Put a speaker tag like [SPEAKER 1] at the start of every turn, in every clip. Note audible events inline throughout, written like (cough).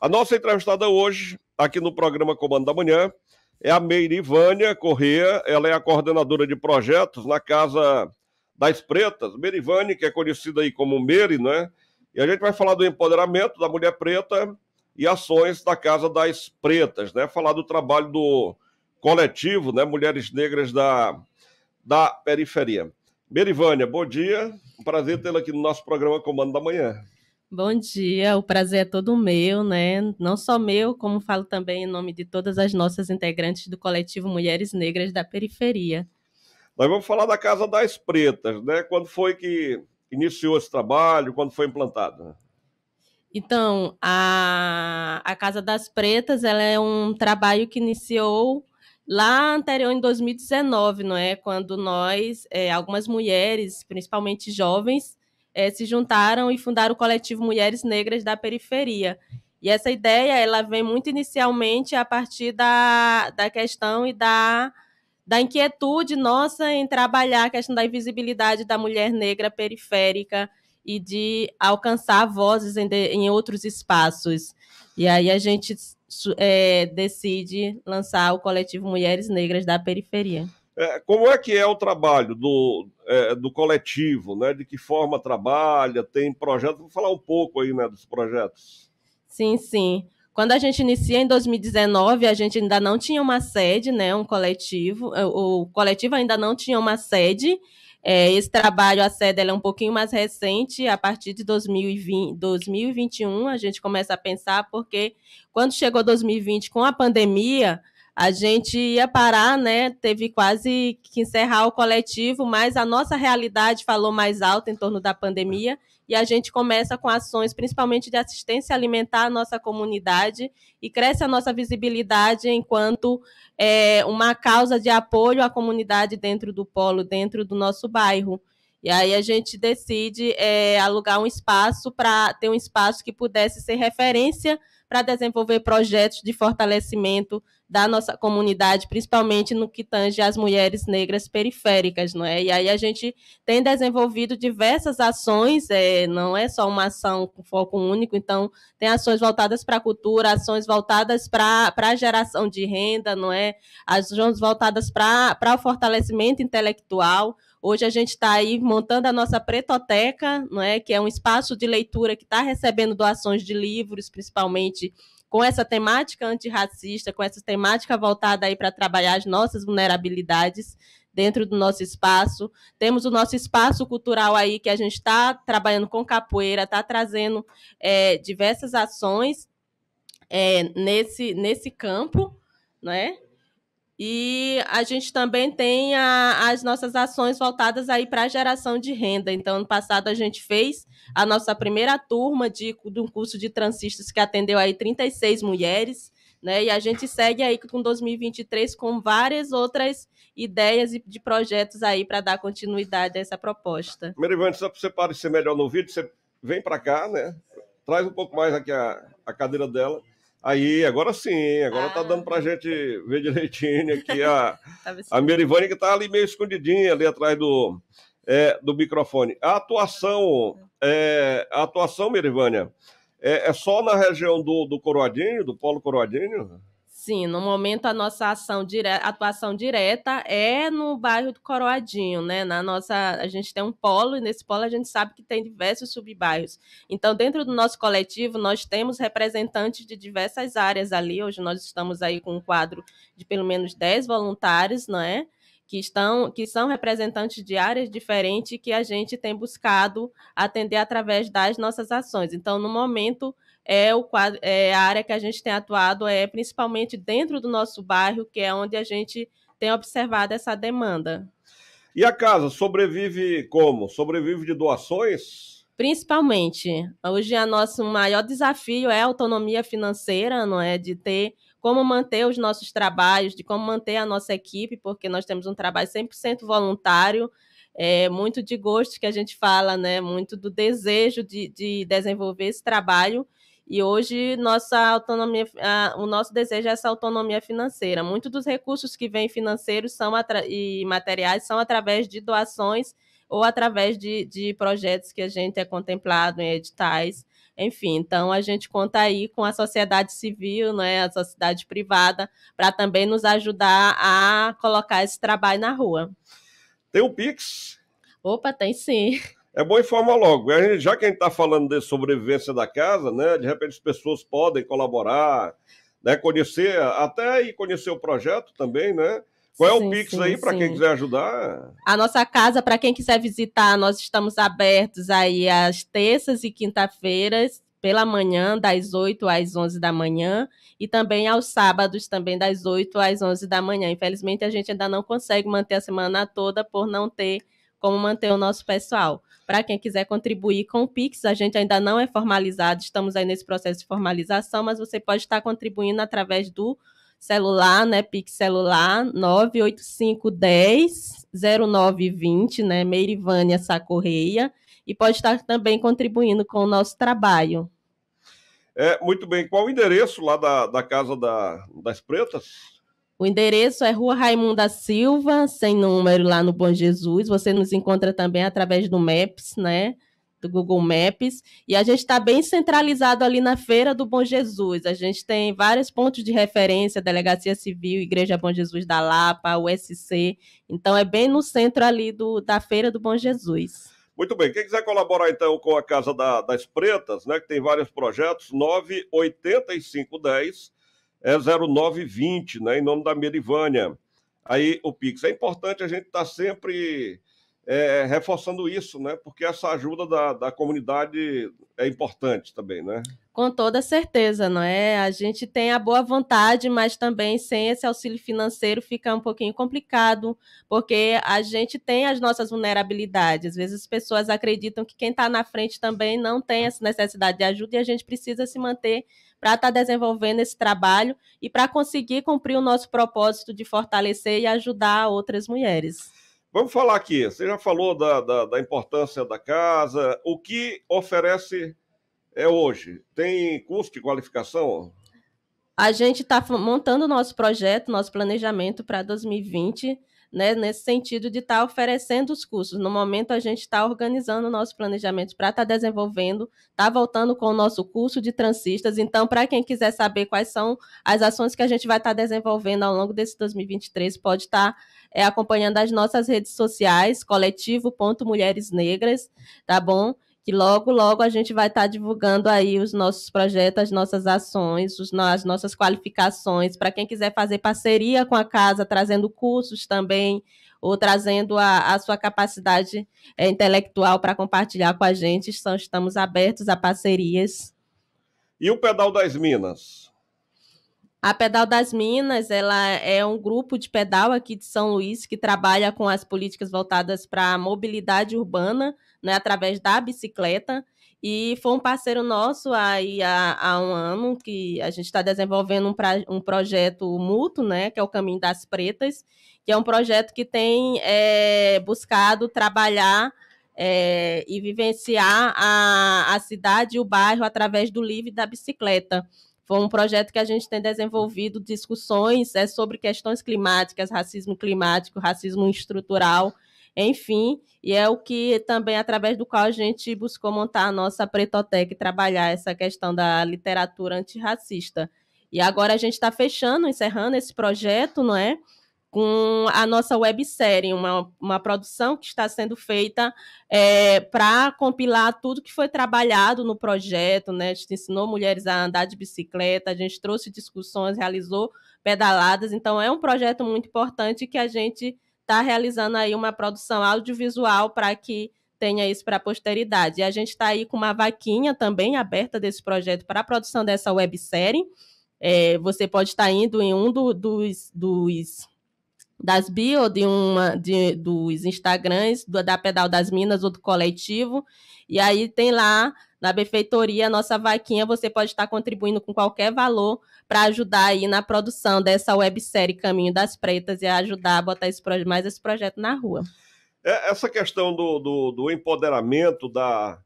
[SPEAKER 1] A nossa entrevistada hoje, aqui no programa Comando da Manhã, é a Meire Vânia Corrêa. Ela é a coordenadora de projetos na Casa das Pretas. Meire que é conhecida aí como Meire, né? E a gente vai falar do empoderamento da mulher preta e ações da Casa das Pretas, né? Falar do trabalho do coletivo, né? Mulheres Negras da, da Periferia. Merivânia, bom dia. Um prazer tê-la aqui no nosso programa Comando da Manhã.
[SPEAKER 2] Bom dia, o prazer é todo meu, né? Não só meu, como falo também em nome de todas as nossas integrantes do coletivo Mulheres Negras da Periferia.
[SPEAKER 1] Nós vamos falar da Casa das Pretas, né? Quando foi que iniciou esse trabalho, quando foi implantado?
[SPEAKER 2] Então, a, a Casa das Pretas ela é um trabalho que iniciou lá anterior em 2019, não é? Quando nós, é, algumas mulheres, principalmente jovens, é, se juntaram e fundaram o coletivo Mulheres Negras da Periferia. E essa ideia ela vem muito inicialmente a partir da, da questão e da, da inquietude nossa em trabalhar a questão da invisibilidade da mulher negra periférica e de alcançar vozes em, de, em outros espaços. E aí a gente é, decide lançar o coletivo Mulheres Negras da Periferia.
[SPEAKER 1] É, como é que é o trabalho do, é, do coletivo, né? De que forma trabalha, tem projetos? Vou falar um pouco aí, né, dos projetos.
[SPEAKER 2] Sim, sim. Quando a gente inicia em 2019, a gente ainda não tinha uma sede, né? Um coletivo, é, o coletivo ainda não tinha uma sede. É, esse trabalho, a sede, é um pouquinho mais recente. A partir de 2020, 2021, a gente começa a pensar, porque quando chegou 2020 com a pandemia, a gente ia parar, né? Teve quase que encerrar o coletivo, mas a nossa realidade falou mais alto em torno da pandemia e a gente começa com ações, principalmente de assistência alimentar à nossa comunidade e cresce a nossa visibilidade enquanto é, uma causa de apoio à comunidade dentro do polo, dentro do nosso bairro. E aí a gente decide é, alugar um espaço para ter um espaço que pudesse ser referência para desenvolver projetos de fortalecimento da nossa comunidade, principalmente no que tange às mulheres negras periféricas, não é? E aí a gente tem desenvolvido diversas ações, é, não é só uma ação com foco único, então tem ações voltadas para a cultura, ações voltadas para a geração de renda, não é? Ações voltadas para o fortalecimento intelectual, Hoje a gente está aí montando a nossa pretoteca, não é? que é um espaço de leitura que está recebendo doações de livros, principalmente com essa temática antirracista, com essa temática voltada aí para trabalhar as nossas vulnerabilidades dentro do nosso espaço. Temos o nosso espaço cultural aí que a gente está trabalhando com capoeira, está trazendo é, diversas ações é, nesse, nesse campo, é? E a gente também tem a, as nossas ações voltadas aí para a geração de renda. Então, ano passado a gente fez a nossa primeira turma de, de um curso de transistas que atendeu aí 36 mulheres, né? E a gente segue aí com 2023 com várias outras ideias e de projetos aí para dar continuidade a essa proposta.
[SPEAKER 1] Merivante, só para você parecer melhor no vídeo, você vem para cá, né? Traz um pouco mais aqui a, a cadeira dela. Aí, agora sim, agora ah. tá dando pra ah. gente ver direitinho aqui a, (laughs) a Merivane, que tá ali meio escondidinha, ali atrás do, é, do microfone. A atuação, é, a atuação, Merivânia, é, é, só na região do, do Coroadinho, do Polo Coroadinho?
[SPEAKER 2] Sim, no momento a nossa ação direta atuação direta é no bairro do Coroadinho, né? Na nossa, a gente tem um polo e nesse polo a gente sabe que tem diversos subbairros. Então, dentro do nosso coletivo, nós temos representantes de diversas áreas ali. Hoje nós estamos aí com um quadro de pelo menos 10 voluntários, não é? que estão que são representantes de áreas diferentes que a gente tem buscado atender através das nossas ações. Então, no momento, é, o quadro, é a área que a gente tem atuado é principalmente dentro do nosso bairro, que é onde a gente tem observado essa demanda.
[SPEAKER 1] E a casa sobrevive como? Sobrevive de doações?
[SPEAKER 2] Principalmente. Hoje o nosso maior desafio é a autonomia financeira, não é? De ter como manter os nossos trabalhos, de como manter a nossa equipe, porque nós temos um trabalho 100% voluntário, é muito de gosto que a gente fala, né? Muito do desejo de, de desenvolver esse trabalho e hoje nossa autonomia, o nosso desejo é essa autonomia financeira. Muitos dos recursos que vêm financeiros são e materiais são através de doações ou através de, de projetos que a gente é contemplado em editais. Enfim, então a gente conta aí com a sociedade civil, né, a sociedade privada, para também nos ajudar a colocar esse trabalho na rua.
[SPEAKER 1] Tem o Pix?
[SPEAKER 2] Opa, tem sim.
[SPEAKER 1] É bom informar logo. Já que a gente está falando de sobrevivência da casa, né? De repente as pessoas podem colaborar, né? Conhecer, até e conhecer o projeto também, né? Qual é sim, o Pix sim, aí para quem quiser ajudar?
[SPEAKER 2] A nossa casa, para quem quiser visitar, nós estamos abertos aí às terças e quinta-feiras, pela manhã, das 8 às 11 da manhã, e também aos sábados, também das 8 às 11 da manhã. Infelizmente, a gente ainda não consegue manter a semana toda por não ter como manter o nosso pessoal. Para quem quiser contribuir com o Pix, a gente ainda não é formalizado, estamos aí nesse processo de formalização, mas você pode estar contribuindo através do celular, né? Pix celular 985 10 0920, né? Meirivânia Sacorreia. E pode estar também contribuindo com o nosso trabalho.
[SPEAKER 1] É, muito bem. Qual o endereço lá da, da Casa da, das Pretas?
[SPEAKER 2] O endereço é Rua Raimunda Silva, sem número, lá no Bom Jesus. Você nos encontra também através do Maps, né? Do Google Maps. E a gente está bem centralizado ali na Feira do Bom Jesus. A gente tem vários pontos de referência: Delegacia Civil, Igreja Bom Jesus da Lapa, USC. Então, é bem no centro ali do, da Feira do Bom Jesus.
[SPEAKER 1] Muito bem, quem quiser colaborar então com a Casa da, das Pretas, né, que tem vários projetos, 98510 é 0920, né, em nome da Merivânia. Aí o Pix. É importante a gente estar tá sempre é, reforçando isso, né? Porque essa ajuda da, da comunidade é importante também, né?
[SPEAKER 2] Com toda certeza, não é? A gente tem a boa vontade, mas também sem esse auxílio financeiro fica um pouquinho complicado, porque a gente tem as nossas vulnerabilidades. Às vezes as pessoas acreditam que quem está na frente também não tem essa necessidade de ajuda e a gente precisa se manter para estar tá desenvolvendo esse trabalho e para conseguir cumprir o nosso propósito de fortalecer e ajudar outras mulheres.
[SPEAKER 1] Vamos falar aqui, você já falou da, da, da importância da casa, o que oferece é hoje? Tem curso de qualificação?
[SPEAKER 2] A gente está montando o nosso projeto, nosso planejamento para 2020 né, nesse sentido de estar tá oferecendo os cursos. No momento, a gente está organizando o nosso planejamento para estar tá desenvolvendo, está voltando com o nosso curso de transistas. Então, para quem quiser saber quais são as ações que a gente vai estar tá desenvolvendo ao longo desse 2023, pode tá, estar eh, é, acompanhando as nossas redes sociais, coletivo.mulheresnegras, negras, tá bom? que logo, logo a gente vai estar tá divulgando aí os nossos projetos, as nossas ações, os, as nossas qualificações, para quem quiser fazer parceria com a casa, trazendo cursos também, ou trazendo a, a sua capacidade é, intelectual para compartilhar com a gente. Estamos, estamos abertos a parcerias.
[SPEAKER 1] E o Pedal das Minas?
[SPEAKER 2] A Pedal das Minas, ela é um grupo de pedal aqui de São Luís que trabalha com as políticas voltadas para a mobilidade urbana, né, através da bicicleta. E foi um parceiro nosso aí há, há um ano que a gente está desenvolvendo um, pra, um projeto mútuo, né, que é o Caminho das Pretas, que é um projeto que tem é, buscado trabalhar é, e vivenciar a, a cidade e o bairro através do livre da bicicleta. Foi um projeto que a gente tem desenvolvido discussões é, sobre questões climáticas, racismo climático, racismo estrutural, enfim, e é o que também através do qual a gente buscou montar a nossa Pretotec e trabalhar essa questão da literatura antirracista. E agora a gente está fechando, encerrando esse projeto, não é? com a nossa websérie, uma, uma produção que está sendo feita é, para compilar tudo que foi trabalhado no projeto, né? A gente ensinou mulheres a andar de bicicleta, a gente trouxe discussões, realizou pedaladas, então é um projeto muito importante que a gente está realizando aí uma produção audiovisual para que tenha isso para a posteridade. E a gente está aí com uma vaquinha também aberta desse projeto para a produção dessa websérie. É, você pode estar tá indo em um do, dos, dos das bio, de uma de, dos Instagrams, do, da Pedal das Minas ou do coletivo. E aí tem lá na benfeitoria a nossa vaquinha, você pode estar contribuindo com qualquer valor para ajudar aí na produção dessa websérie Caminho das Pretas e ajudar a botar esse projeto, mais esse projeto na rua.
[SPEAKER 1] É, essa questão do, do, do empoderamento da,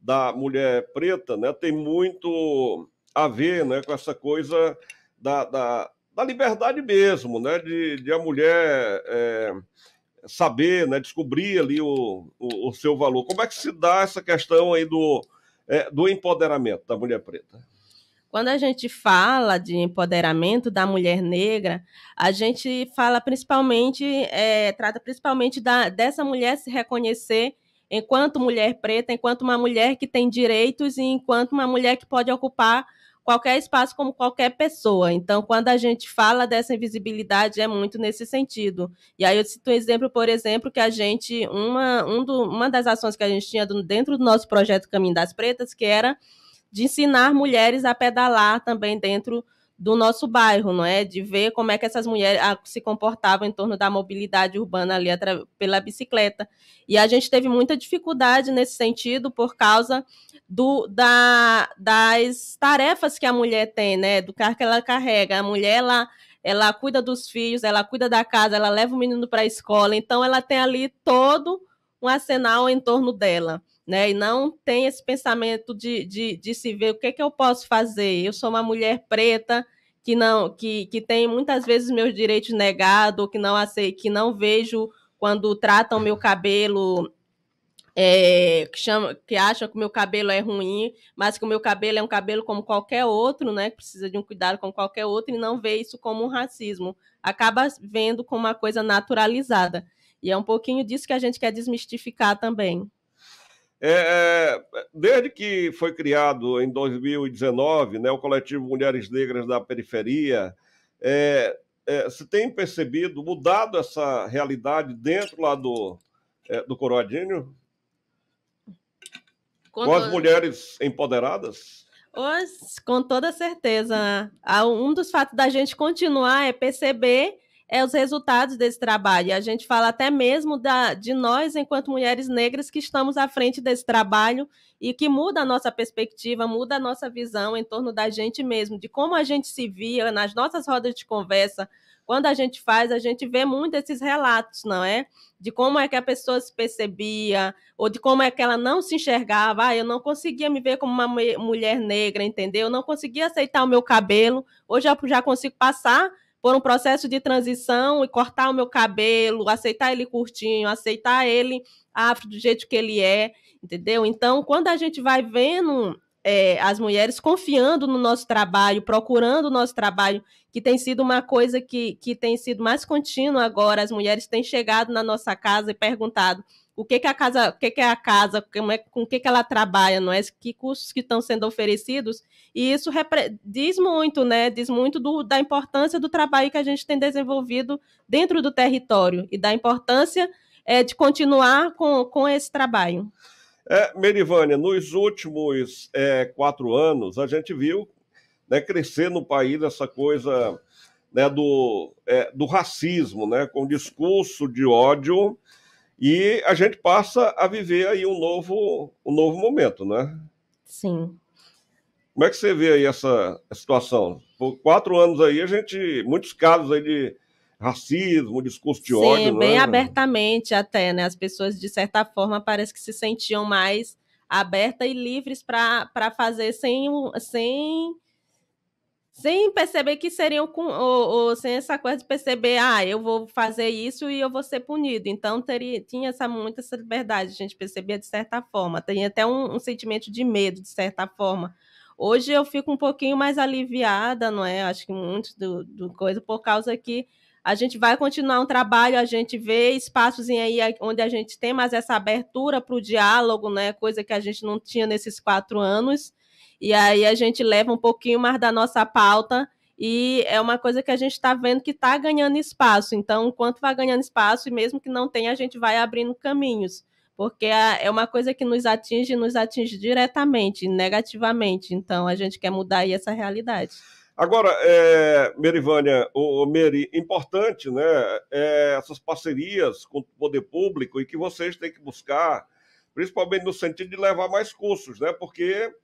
[SPEAKER 1] da mulher preta né, tem muito a ver né, com essa coisa da, da, da liberdade mesmo, né? De, de a mulher é, saber, né? Descobrir ali o, o, o, seu valor. Como é que se dá essa questão aí do, é, do empoderamento da mulher preta?
[SPEAKER 2] Quando a gente fala de empoderamento da mulher negra, a gente fala principalmente, é, trata principalmente da, dessa mulher se reconhecer enquanto mulher preta, enquanto uma mulher que tem direitos e enquanto uma mulher que pode ocupar qualquer espaço como qualquer pessoa. Então, quando a gente fala dessa invisibilidade, é muito nesse sentido. E aí eu cito um exemplo, por exemplo, que a gente, uma, um do, uma das ações que a gente tinha dentro do nosso projeto Caminho das Pretas, que era de ensinar mulheres a pedalar também dentro do nosso bairro, não é? De ver como é que essas mulheres ah, se comportavam em torno da mobilidade urbana ali pela bicicleta. E a gente teve muita dificuldade nesse sentido por causa do, da, das tarefas que a mulher tem, né? Do carro que ela carrega. A mulher, ela, ela cuida dos filhos, ela cuida da casa, ela leva o menino para a escola. Então, ela tem ali todo um arsenal em torno dela né? E não tem esse pensamento de, de, de se ver o que, é que eu posso fazer. Eu sou uma mulher preta que não que, que tem muitas vezes meus direitos negados, que não aceito, que não vejo quando tratam meu cabelo é, que, chama, que acham que meu cabelo é ruim, mas que o meu cabelo é um cabelo como qualquer outro, né? Que precisa de um cuidado como qualquer outro, e não vê isso como um racismo. Acaba vendo como uma coisa naturalizada. E é um pouquinho disso que a gente quer desmistificar também.
[SPEAKER 1] É, é, desde que foi criado em 2019 né, o coletivo Mulheres Negras da Periferia, é, é, se tem percebido, mudado essa realidade dentro lá do, é, do Coroadinho?
[SPEAKER 2] Com, com as mulheres
[SPEAKER 1] empoderadas?
[SPEAKER 2] Os, com toda certeza. Um dos fatos da gente continuar é perceber é os resultados desse trabalho. E a gente fala até mesmo da, de nós, enquanto mulheres negras, que estamos à frente desse trabalho e que muda a nossa perspectiva, muda a nossa visão em torno da gente mesmo, de como a gente se via nas nossas rodas de conversa. Quando a gente faz, a gente vê muito esses relatos, não é? De como é que a pessoa se percebia, ou de como é que ela não se enxergava. Ah, eu não conseguia me ver como uma mulher negra, entendeu? Eu não conseguia aceitar o meu cabelo. Hoje eu já consigo passar por um processo de transição e cortar o meu cabelo, aceitar ele curtinho, aceitar ele afro do jeito que ele é, entendeu? Então, quando a gente vai vendo é, as mulheres confiando no nosso trabalho, procurando o nosso trabalho, que tem sido uma coisa que, que tem sido mais contínua agora. As mulheres têm chegado na nossa casa e perguntado o que que a casa, o que que é a casa, como é, com o que que ela trabalha, não é? Que cursos que estão sendo oferecidos e isso diz muito, né? Diz muito do, da importância do trabalho que a gente tem desenvolvido dentro do território e da importância é, de continuar com, com esse trabalho.
[SPEAKER 1] É, Merivânia, nos últimos é, quatro anos a gente viu né, crescer no país essa coisa né, do, é, do racismo, né, com discurso de ódio e a gente passa a viver aí um novo, um novo momento, né? Sim. Como é que você vê aí essa situação? Por quatro anos aí, a gente. Muitos casos aí de racismo, discurso de Sim, ódio. Sim, né? bem né?
[SPEAKER 2] abertamente até, né? As pessoas, de certa forma, parece que se sentiam mais abertas e livres para fazer sem, sem sem perceber que seriam com. Ou, ou, sem essa coisa de perceber, ah, eu vou fazer isso e eu vou ser punido. Então teria, tinha essa, muita essa liberdade, a gente percebia de certa forma. Tem até um, um sentimento de medo, de certa forma. Hoje eu fico um pouquinho mais aliviada, não é? Acho que muito do, do coisa, por causa que a gente vai continuar um trabalho, a gente vê espaços em aí onde a gente tem mais essa abertura para o diálogo, né? Coisa que a gente não tinha nesses quatro anos. E aí a gente leva um pouquinho mais da nossa pauta e é uma coisa que a gente está vendo que está ganhando espaço. Então, quanto vai ganhando espaço, e mesmo que não tenha, a gente vai abrindo caminhos, porque é uma coisa que nos atinge, nos atinge diretamente, negativamente. Então, a gente quer mudar aí essa realidade.
[SPEAKER 1] Agora, é, Merivânia, o, Meri, importante, né, é, essas parcerias com o poder público e que vocês têm que buscar, principalmente no sentido de levar mais cursos, né, porque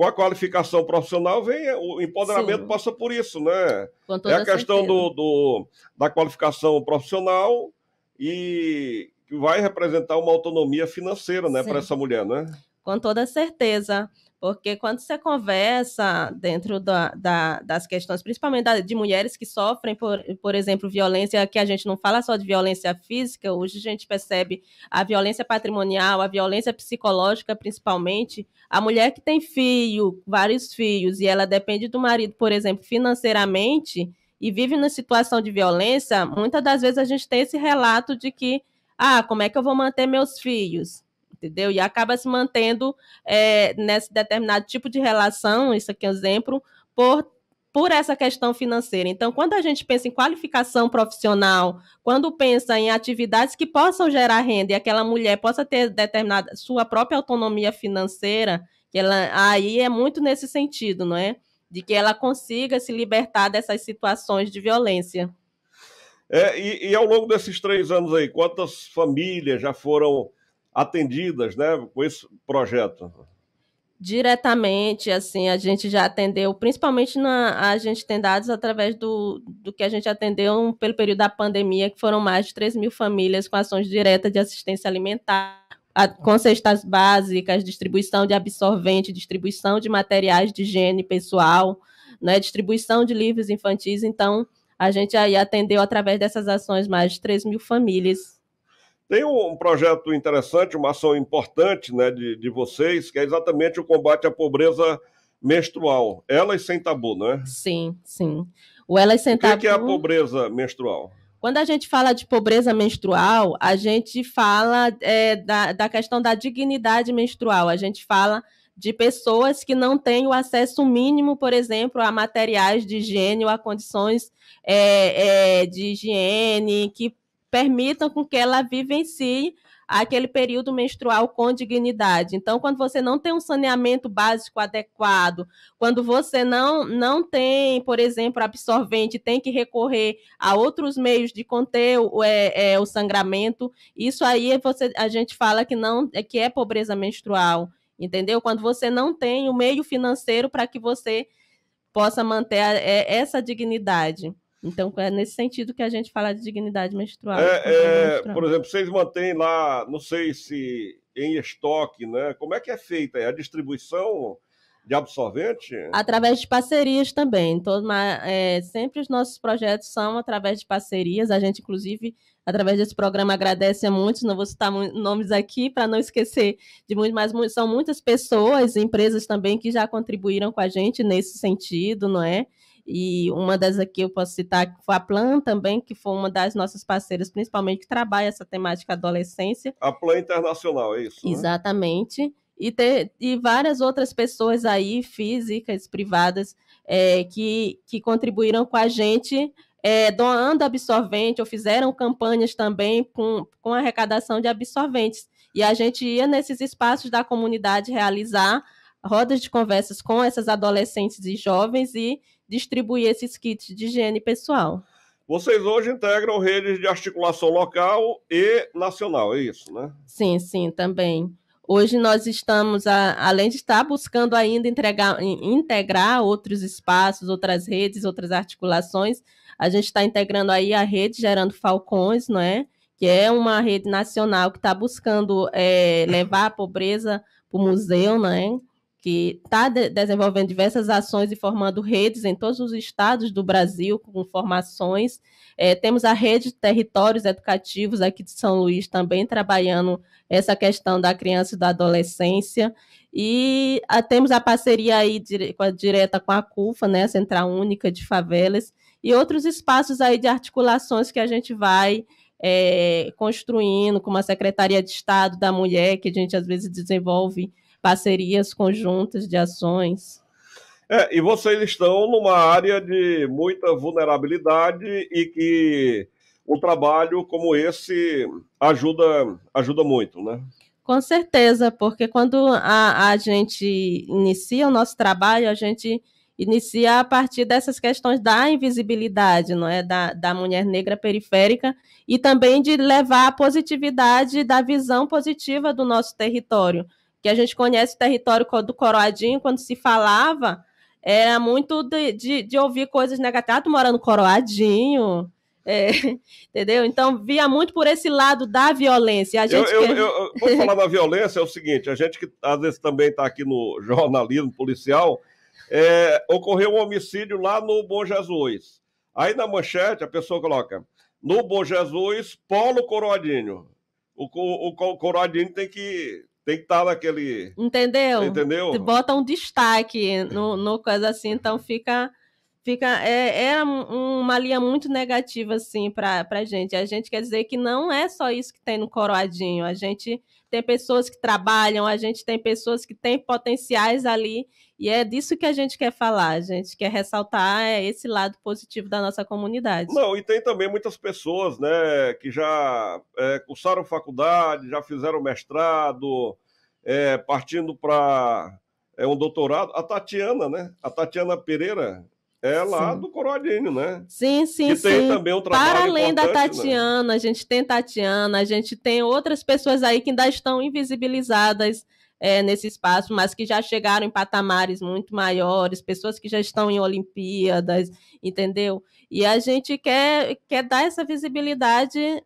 [SPEAKER 1] com a qualificação profissional vem é, o empoderamento Sim. passa por isso, né? É a questão do, do, da qualificação profissional e vai representar uma autonomia financeira, né, para essa mulher, né?
[SPEAKER 2] Com toda certeza. Porque quando você conversa dentro da, da, das questões, principalmente da, de mulheres que sofrem, por, por exemplo, violência, que a gente não fala só de violência física, hoje a gente percebe a violência patrimonial, a violência psicológica, principalmente. A mulher que tem filho, vários filhos, e ela depende do marido, por exemplo, financeiramente, e vive numa situação de violência, muitas das vezes a gente tem esse relato de que, ah, como é que eu vou manter meus filhos? entendeu? E acaba se mantendo é, nesse determinado tipo de relação, isso aqui é um exemplo, por por essa questão financeira. Então, quando a gente pensa em qualificação profissional, quando pensa em atividades que possam gerar renda e aquela mulher possa ter determinada sua própria autonomia financeira, que ela aí é muito nesse sentido, não é? De que ela consiga se libertar dessas situações de violência.
[SPEAKER 1] É, e, e ao longo desses três anos aí, quantas famílias já foram atendidas né, com esse projeto?
[SPEAKER 2] Diretamente, assim, a gente já atendeu, principalmente na, a gente tem dados através do, do que a gente atendeu pelo período da pandemia, que foram mais de 3 mil famílias com ações diretas de assistência alimentar, a, com cestas básicas, distribuição de absorvente, distribuição de materiais de higiene pessoal, né, distribuição de livros infantis. Então, a gente aí atendeu através dessas ações mais de 3 mil famílias
[SPEAKER 1] tem um projeto interessante, uma ação importante né, de, de vocês, que é exatamente o combate à pobreza menstrual. Elas sem tabu, né?
[SPEAKER 2] Sim, sim.
[SPEAKER 1] O Elas sem o que tabu. É o que é a pobreza menstrual?
[SPEAKER 2] Quando a gente fala de pobreza menstrual, a gente fala é, da, da questão da dignidade menstrual, a gente fala de pessoas que não têm o acesso mínimo, por exemplo, a materiais de higiene ou a condições é, é, de higiene, que permitam com que ela vivencie aquele período menstrual com dignidade. Então, quando você não tem um saneamento básico adequado, quando você não, não tem, por exemplo, absorvente, tem que recorrer a outros meios de conter o, é, é, o sangramento, isso aí é você, a gente fala que não é que é pobreza menstrual, entendeu? Quando você não tem o meio financeiro para que você possa manter a, é, essa dignidade. Então, é nesse sentido que a gente fala de dignidade menstrual. É, é, menstrual. Por
[SPEAKER 1] exemplo, vocês mantêm lá, não sei se em estoque, né? Como é que é feita é a distribuição de absorvente?
[SPEAKER 2] Através de parcerias também. Então, é, sempre os nossos projetos são através de parcerias. A gente, inclusive, através desse programa agradece a muitos, não vou citar nomes aqui para não esquecer de muitos, mas são muitas pessoas, empresas também que já contribuíram com a gente nesse sentido, não é? E uma das aqui eu posso citar que foi a Plan também, que foi uma das nossas parceiras, principalmente, que trabalha essa temática adolescência.
[SPEAKER 1] A Plan Internacional, é isso? Né?
[SPEAKER 2] Exatamente. Né? E, ter, e várias outras pessoas aí, físicas, privadas, é, que, que contribuíram com a gente é, doando absorvente ou fizeram campanhas também com, com arrecadação de absorventes. E a gente ia nesses espaços da comunidade realizar rodas de conversas com essas adolescentes e jovens e distribuir esses kits de higiene pessoal.
[SPEAKER 1] Vocês hoje integram redes de articulação local e nacional, é isso, né?
[SPEAKER 2] Sim, sim, também. Hoje nós estamos, a, além de estar buscando ainda entregar, integrar outros espaços, outras redes, outras articulações, a gente está integrando aí a rede Gerando Falcões, não é? Que é uma rede nacional que está buscando é, levar a pobreza para o museu, não é? que está de desenvolvendo diversas ações e formando redes em todos os estados do Brasil com formações. É, temos a rede de territórios educativos aqui de São Luís também trabalhando essa questão da criança e da adolescência. E a, ah, temos a parceria aí dire, com a, direta com a CUFA, né, a Central Única de Favelas, e outros espaços aí de articulações que a gente vai é, construindo, como a Secretaria de Estado da Mulher, que a gente às vezes desenvolve parcerias conjuntas de ações.
[SPEAKER 1] É, e vocês estão numa área de muita vulnerabilidade e que um trabalho como esse ajuda, ajuda muito, né?
[SPEAKER 2] Com certeza, porque quando a, a gente inicia o nosso trabalho, a gente inicia a partir dessas questões da invisibilidade, não é, da, da mulher negra periférica e também de levar a positividade da visão positiva do nosso território que a gente conhece o território do Coroadinho, quando se falava, era muito de, de, de ouvir coisas negativas. Ah, tu mora no Coroadinho. É, (laughs) entendeu? Então, via muito por esse lado da violência. A gente eu, eu, eu, vou falar
[SPEAKER 1] da violência, é o seguinte: a gente que às vezes também está aqui no jornalismo policial, é, ocorreu um homicídio lá no Bom Jesus. Aí na manchete a pessoa coloca: no Bom Jesus, Polo Coroadinho. O, o, o Coroadinho tem que tem que estar tá naquele. Entendeu? Entendeu? Bota
[SPEAKER 2] um destaque no, no coisa assim, então fica. fica é, é uma linha muito negativa, assim, pra, pra gente. A gente quer dizer que não é só isso que tem no coroadinho. A gente tem pessoas que trabalham, a gente tem pessoas que têm potenciais ali, e é disso que a gente quer falar, a gente quer ressaltar é esse lado positivo da nossa comunidade. Não,
[SPEAKER 1] e tem também muitas pessoas, né, que já é, cursaram faculdade, já fizeram mestrado, é, partindo para é, um doutorado. A Tatiana, né, a Tatiana Pereira, é lá sim. do Coroadinho, né? Sim, sim, que sim. Tem também um trabalho Para além da né? Tatiana,
[SPEAKER 2] né? a gente tem Tatiana, a gente tem outras pessoas aí que ainda estão invisibilizadas é, nesse espaço, mas que já chegaram em patamares muito maiores, pessoas que já estão em Olimpíadas, entendeu? E a gente quer, quer dar essa visibilidade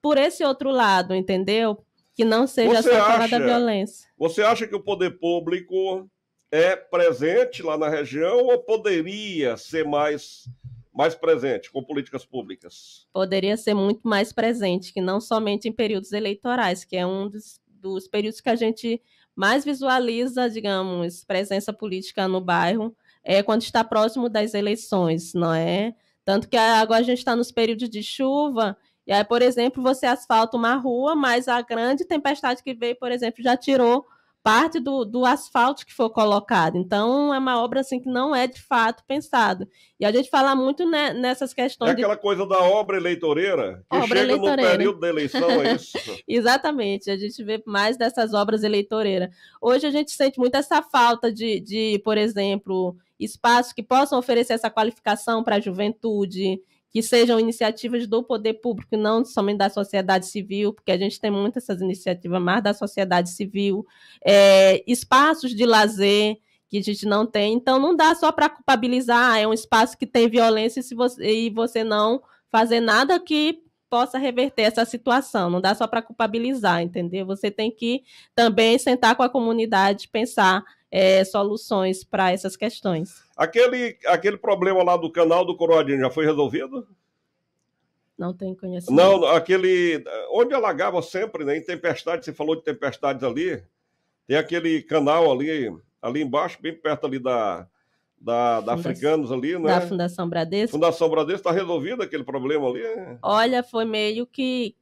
[SPEAKER 2] por esse outro lado, entendeu? Que não seja você só para a da violência.
[SPEAKER 1] Você acha que o poder público é presente lá na região ou poderia ser mais mais presente com políticas públicas?
[SPEAKER 2] Poderia ser muito mais presente, que não somente em períodos eleitorais, que é um dos, dos períodos que a gente mais visualiza, digamos, presença política no bairro, é quando está próximo das eleições, não é? Tanto que agora a gente está nos períodos de chuva, e aí, por exemplo, você asfalta uma rua, mas a grande tempestade que veio, por exemplo, já tirou parte do, do asfalto que for colocado. Então, é uma obra assim que não é de fato pensado. E a gente fala muito né, nessas questões. É aquela de...
[SPEAKER 1] coisa da obra eleitoreira que obra chega eleitoreira. no período da eleição, é isso? (laughs)
[SPEAKER 2] Exatamente, a gente vê mais dessas obras eleitoreiras. Hoje a gente sente muito essa falta de, de por exemplo, espaços que possam oferecer essa qualificação para a juventude que sejam iniciativas do poder público, não somente da sociedade civil, porque a gente tem muitas essas iniciativas mais da sociedade civil, é, espaços de lazer que a gente não tem. Então, não dá só para culpabilizar, ah, é um espaço que tem violência e você, e você não fazer nada que possa reverter essa situação. Não dá só para culpabilizar, entendeu? Você tem que também sentar com a comunidade, pensar é, soluções para essas questões.
[SPEAKER 1] Aquele, aquele problema lá do canal do Coroadinho já foi resolvido?
[SPEAKER 2] Não tenho conhecimento. Não,
[SPEAKER 1] aquele. Onde alagava sempre, né? Em tempestade, você falou de tempestades ali. Tem aquele canal ali, ali embaixo, bem perto ali da, da, da Africanos ali, né? Da
[SPEAKER 2] Fundação Bradesco.
[SPEAKER 1] Fundação Bradesco, está resolvido aquele problema ali?
[SPEAKER 2] Olha, foi meio que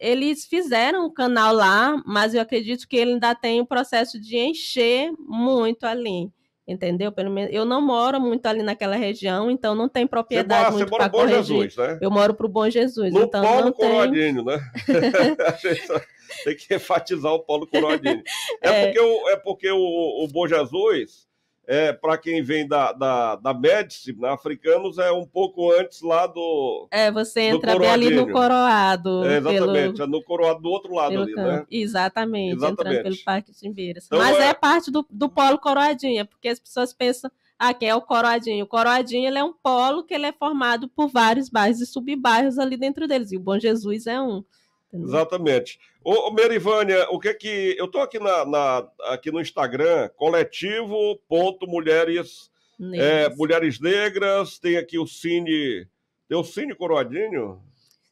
[SPEAKER 2] eles fizeram o canal lá, mas eu acredito que ele ainda tem o processo de encher muito ali. Entendeu? Pelo menos eu não moro muito ali naquela região, então não tem propriedade você mora, muito para corrigir. Jesus, né? Eu moro para o Bom Jesus, no então Paulo não Coroadinho,
[SPEAKER 1] tem... né? (laughs) (laughs) tem que (laughs) enfatizar o Paulo Coroadinho. É, é, porque o, é porque o, o Bom Jesus é, para quem vem da, da, da Médici, na né, Africanos, é um pouco antes lá do. É, você entra bem ali no Coroado. É, exatamente, pelo... é no Coroado do outro lado pelo ali, né? campo. né?
[SPEAKER 2] Exatamente,
[SPEAKER 1] exatamente, entrando pelo Parque Timbeiras. Então, Mas é... é...
[SPEAKER 2] parte do, do Polo Coroadinha, porque as pessoas pensam. Ah, quem é o Coroadinho? O Coroadinho ele é um polo que ele é formado por vários bairros e subbairros ali dentro deles, e o Bom Jesus é um.
[SPEAKER 1] Exatamente. Ô, ô Merivânia, o que é que. Eu estou aqui, na, na, aqui no Instagram, coletivo.mulheres é, Mulheres Negras, tem aqui o Cine. Tem o Cine Coroadinho?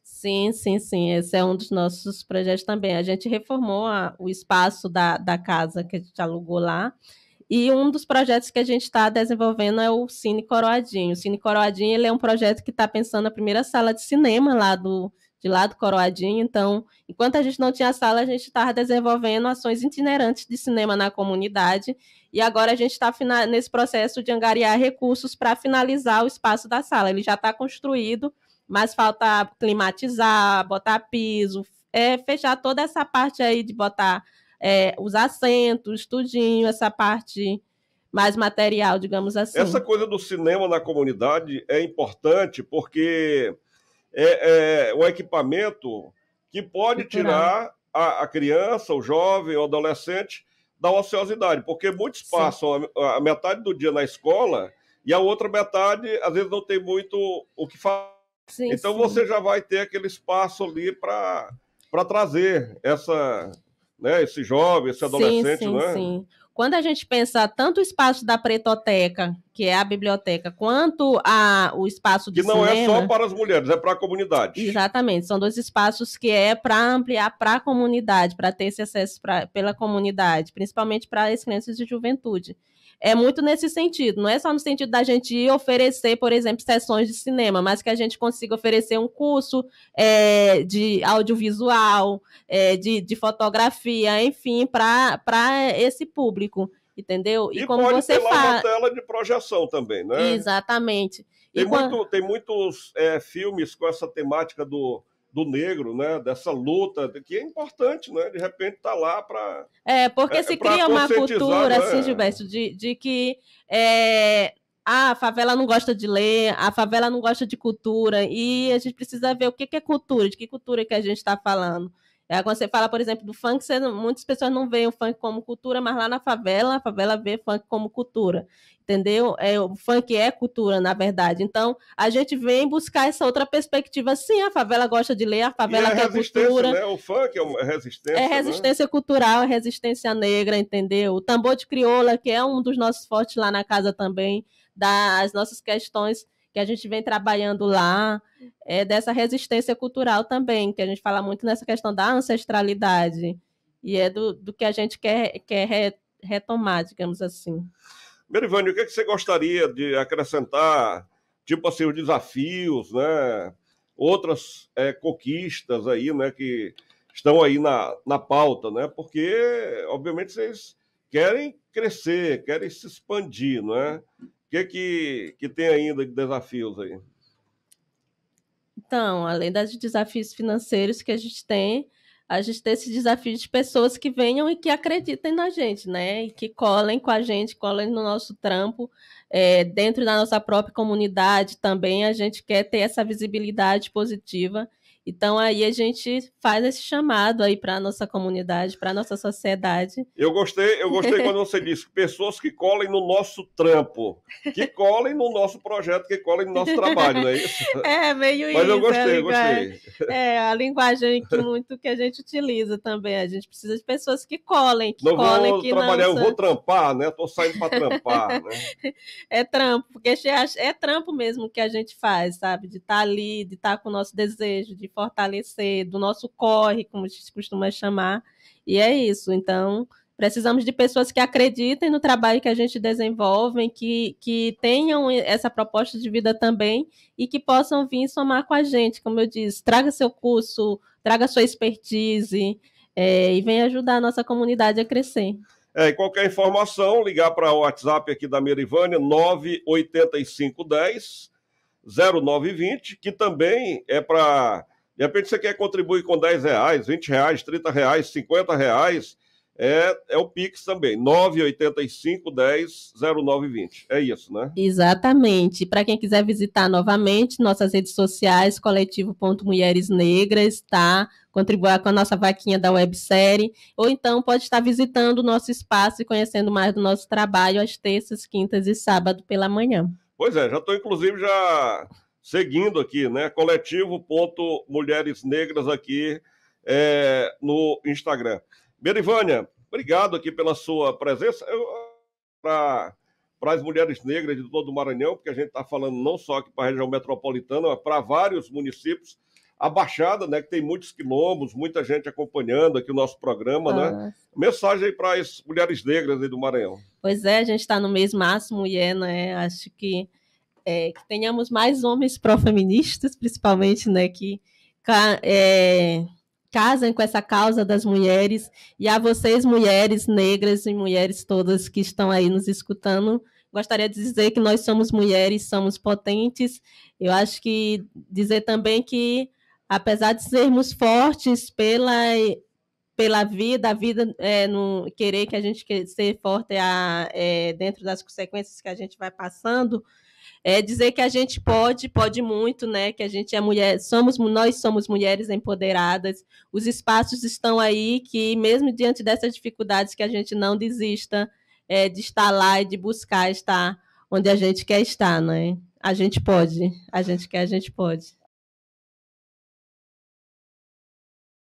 [SPEAKER 2] Sim, sim, sim. Esse é um dos nossos projetos também. A gente reformou a, o espaço da, da casa que a gente alugou lá. E um dos projetos que a gente está desenvolvendo é o Cine Coroadinho. O Cine Coroadinho ele é um projeto que está pensando na primeira sala de cinema lá do, de lado, coroadinho. Então, enquanto a gente não tinha sala, a gente estava desenvolvendo ações itinerantes de cinema na comunidade. E agora a gente está nesse processo de angariar recursos para finalizar o espaço da sala. Ele já está construído, mas falta climatizar, botar piso, é, fechar toda essa parte aí de botar é, os assentos, tudinho, essa parte mais material, digamos assim. Essa
[SPEAKER 1] coisa do cinema na comunidade é importante porque é, é um equipamento que pode tirar a, a, criança, o jovem, o adolescente da ociosidade, porque muitos Sim. passam a, a metade do dia na escola e a outra metade, às vezes, não tem muito o que fazer. Sim, então sim. você já vai ter aquele espaço ali para trazer essa, né, esse jovem, esse adolescente, sim, sim, né? Sim
[SPEAKER 2] quando a gente pensa tanto o espaço da Pretoteca, que é a biblioteca, quanto a, o espaço de que cinema... Que não é só para
[SPEAKER 1] as mulheres, é para a comunidade. Exatamente,
[SPEAKER 2] são dois espaços que é para ampliar para a comunidade, para ter esse acesso pra, pela comunidade, principalmente para as crianças e juventude é muito nesse sentido. Não é só no sentido da gente ir oferecer, por exemplo, sessões de cinema, mas que a gente consiga oferecer um curso é, de audiovisual, é, de, de fotografia, enfim, para esse público. Entendeu? E, e como pode você ter fala... uma tela
[SPEAKER 1] de projeção também, né?
[SPEAKER 2] Exatamente.
[SPEAKER 1] Tem, muito, tem muitos é, filmes com essa temática do, do negro, né? Dessa luta que é importante, né? De repente tá lá para é porque é, se é cria uma cultura, né? assim,
[SPEAKER 2] Gilberto, de, de que é, ah, a favela não gosta de ler, a favela não gosta de cultura e a gente precisa ver o que, que é cultura, de que cultura que a gente está falando. É, quando você fala, por exemplo, do funk, você, muitas pessoas não veem o funk como cultura, mas lá na favela, a favela vê funk como cultura, entendeu? É, o funk é cultura, na verdade. Então, a gente vem buscar essa outra perspectiva. Sim, a favela gosta de ler, a favela e é cultura. Né? O
[SPEAKER 1] funk é uma resistência. É né? resistência
[SPEAKER 2] né? cultural, é resistência negra, entendeu? O tambor de crioula, que é um dos nossos fortes lá na casa também, das nossas questões que a gente vem trabalhando lá, é dessa resistência cultural também, que a gente fala muito nessa questão da ancestralidade, e é do, do que a gente quer, quer re, retomar, digamos assim.
[SPEAKER 1] Merivane, o que, é que você gostaria de acrescentar, tipo assim, os desafios, né? outras é, conquistas aí, né, que estão aí na, na pauta, né? Porque, obviamente, vocês querem crescer, querem se expandir, não é? que, que, que tem ainda de desafios aí?
[SPEAKER 2] Então, além dos desafios financeiros que a gente tem, a gente tem esse desafio de pessoas que venham e que acreditem na gente, né? E que colhem com a gente, colhem no nosso trampo, é, dentro da nossa própria comunidade também. A gente quer ter essa visibilidade positiva então aí a gente faz esse chamado aí para a nossa comunidade, para a nossa sociedade.
[SPEAKER 1] Eu gostei, eu gostei quando você (laughs) disse pessoas que colhem no nosso trampo, que colhem no nosso projeto, que colhem no nosso trabalho, não é isso? (laughs) É, meio Mas isso. Mas é eu gostei, eu gostei. (laughs)
[SPEAKER 2] É, a linguagem que muito que a gente utiliza também, a gente precisa de pessoas que colhem, que não colhem vou que trabalhar, não... eu vou
[SPEAKER 1] trampar, né? Tô saindo para trampar, né?
[SPEAKER 2] É trampo, porque é trampo mesmo que a gente faz, sabe? De estar tá ali, de estar tá com o nosso desejo de fortalecer, do nosso corre, como se costuma chamar. E é isso. Então, Precisamos de pessoas que acreditem no trabalho que a gente desenvolve, que, que tenham essa proposta de vida também e que possam vir somar com a gente. Como eu disse, traga seu curso, traga sua expertise é, e venha ajudar a nossa comunidade a crescer.
[SPEAKER 1] É, e qualquer informação, ligar para o WhatsApp aqui da Merivânia, 98510 0920, que também é para de repente você quer contribuir com 10 reais, 20 reais, 30 reais, 50 reais, é, é o Pix também, 985 10 0920. É isso, né?
[SPEAKER 2] Exatamente. Para quem quiser visitar novamente nossas redes sociais, coletivo.mulheresnegras, negras, tá? Contribuir com a nossa vaquinha da websérie, ou então pode estar visitando o nosso espaço e conhecendo mais do nosso trabalho às terças, quintas e sábado pela manhã.
[SPEAKER 1] Pois é, já estou inclusive já seguindo aqui, né? Coletivo ponto Mulheres Negras aqui é, no Instagram. Berivânia, obrigado aqui pela sua presença. Para as mulheres negras de todo o Maranhão, porque a gente está falando não só aqui para a região metropolitana, mas para vários municípios. A Baixada, né, que tem muitos quilombos, muita gente acompanhando aqui o nosso programa, ah. né? Mensagem para as mulheres negras aí do Maranhão.
[SPEAKER 2] Pois é, a gente está no mês máximo e é, né? Acho que é, que tenhamos mais homens (laughs) pró-feministas, principalmente, né, que é, casem com essa causa das mulheres. E a vocês, mulheres negras e mulheres todas que estão aí nos escutando, gostaria de dizer que nós somos mulheres, somos potentes. Eu acho que dizer também que, apesar de sermos fortes pela, pela vida, a vida é, no querer que a gente ser forte a, é, é, dentro das consequências que a gente vai passando, é dizer que a gente pode, pode muito, né? Que a gente é mulher, somos nós somos mulheres empoderadas. Os espaços estão aí que mesmo diante dessas dificuldades que a gente não desista é, de estar lá e de buscar estar onde a gente quer estar, né? A gente pode,
[SPEAKER 1] a gente quer, a gente pode.